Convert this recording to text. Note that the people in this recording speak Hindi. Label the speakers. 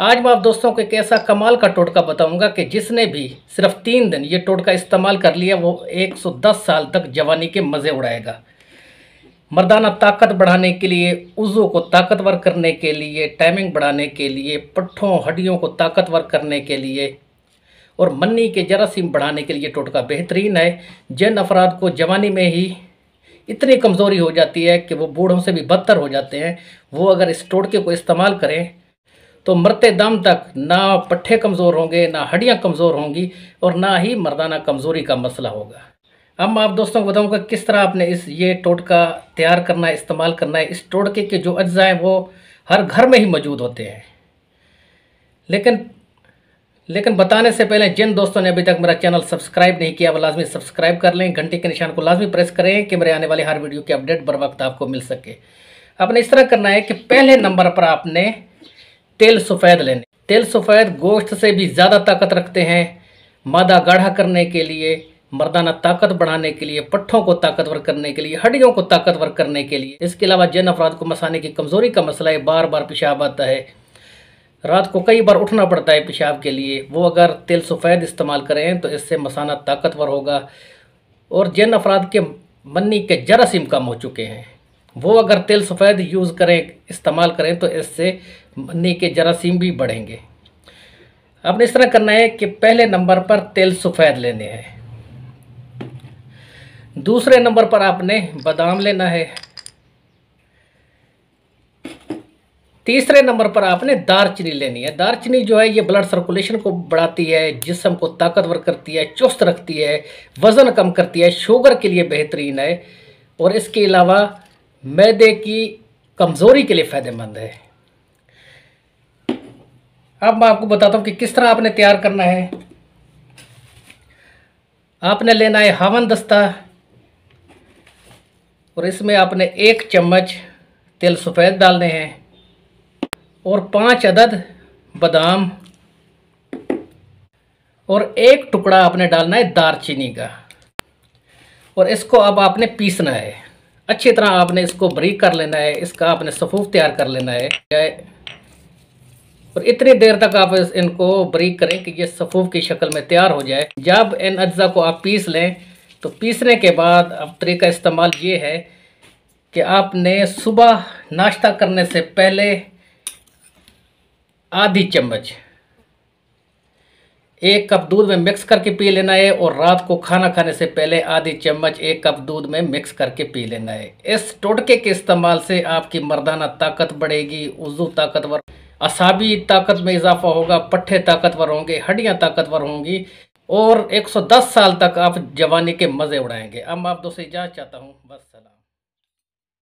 Speaker 1: आज मैं आप दोस्तों को एक ऐसा कमाल का टोटका बताऊंगा कि जिसने भी सिर्फ तीन दिन ये टोटका इस्तेमाल कर लिया वो 110 साल तक जवानी के मज़े उड़ाएगा मर्दाना ताकत बढ़ाने के लिए उज़ू को ताकतवर करने के लिए टाइमिंग बढ़ाने के लिए पट्ठों हड्डियों को ताकतवर करने के लिए और मन्नी के जरासीम बढ़ाने के लिए टोटका बेहतरीन है जिन अफराद को जवानी में ही इतनी कमज़ोरी हो जाती है कि वो बूढ़ों से भी बदतर हो जाते हैं वो अगर इस टोटके को इस्तेमाल करें तो मरते दम तक ना पट्ठे कमज़ोर होंगे ना हड्डियाँ कमज़ोर होंगी और ना ही मर्दाना कमज़ोरी का मसला होगा अब मैं आप दोस्तों को बताऊँगा किस तरह आपने इस ये टोटका तैयार करना है इस्तेमाल करना है इस टोटके के जो अज्जा हैं वो हर घर में ही मौजूद होते हैं लेकिन लेकिन बताने से पहले जिन दोस्तों ने अभी तक मेरा चैनल सब्सक्राइब नहीं किया वो लाजमी सब्सक्राइब कर लें घंटे के निशान को लाजमी प्रेस करें कि मेरे आने वाले हर वीडियो के अपडेट बर वक्त आपको मिल सके आपने इस तरह करना है कि पहले नंबर पर आपने तेल सफ़ेद लेने तेल सफ़ेद गोश्त से भी ज़्यादा ताकत रखते हैं मादा गाढ़ा करने के लिए मर्दाना ताकत बढ़ाने के लिए पट्ठों को ताकतवर करने के लिए हड्डियों को ताकतवर करने के लिए इसके अलावा जिन अफराद को मसाने की कमज़ोरी का मसला है बार बार पेशाब आता है रात को कई बार उठना पड़ता है पेशाब के लिए वो अगर तेल सफ़ेद इस्तेमाल करें तो इससे मसाना ताकतवर होगा और जिन अफराद के मन्नी के जरासीम कम हो चुके हैं वो अगर तेल सफ़ेद यूज़ करें इस्तेमाल करें तो इससे मनी के जरासीम भी बढ़ेंगे आपने इस तरह करना है कि पहले नंबर पर तेल सफ़ेद लेने हैं दूसरे नंबर पर आपने बादाम लेना है तीसरे नंबर पर आपने दारचीनी लेनी है दारचीनी जो है ये ब्लड सर्कुलेशन को बढ़ाती है जिसम को ताकतवर करती है चुस्त रखती है वज़न कम करती है शुगर के लिए बेहतरीन है और इसके अलावा मैदे की कमज़ोरी के लिए फ़ायदेमंद है अब मैं आपको बताता हूँ कि किस तरह आपने तैयार करना है आपने लेना है हवन दस्ता और इसमें आपने एक चम्मच तेल सफ़ेद डालने हैं और पाँच अदद बादाम और एक टुकड़ा आपने डालना है दारचीनी का और इसको अब आपने पीसना है अच्छी तरह आपने इसको ब्रीक कर लेना है इसका आपने सफूफ तैयार कर लेना है और इतनी देर तक आप इनको ब्रीक करें कि ये सफूफ की शक्ल में तैयार हो जाए जब इन अज्जा को आप पीस लें तो पीसने के बाद अब तरीका इस्तेमाल ये है कि आपने सुबह नाश्ता करने से पहले आधी चम्मच एक कप दूध में मिक्स करके पी लेना है और रात को खाना खाने से पहले आधी चम्मच एक कप दूध में मिक्स करके पी लेना है इस टोटके के इस्तेमाल से आपकी मर्दाना ताकत बढ़ेगी उजू ताकतवर असाबी ताकत में इजाफा होगा पट्ठे ताकतवर होंगे हड्डियाँ ताकतवर होंगी और 110 साल तक आप जवानी के मज़े उड़ाएंगे अब आप दोस्तों इजाज़त चाहता हूँ बस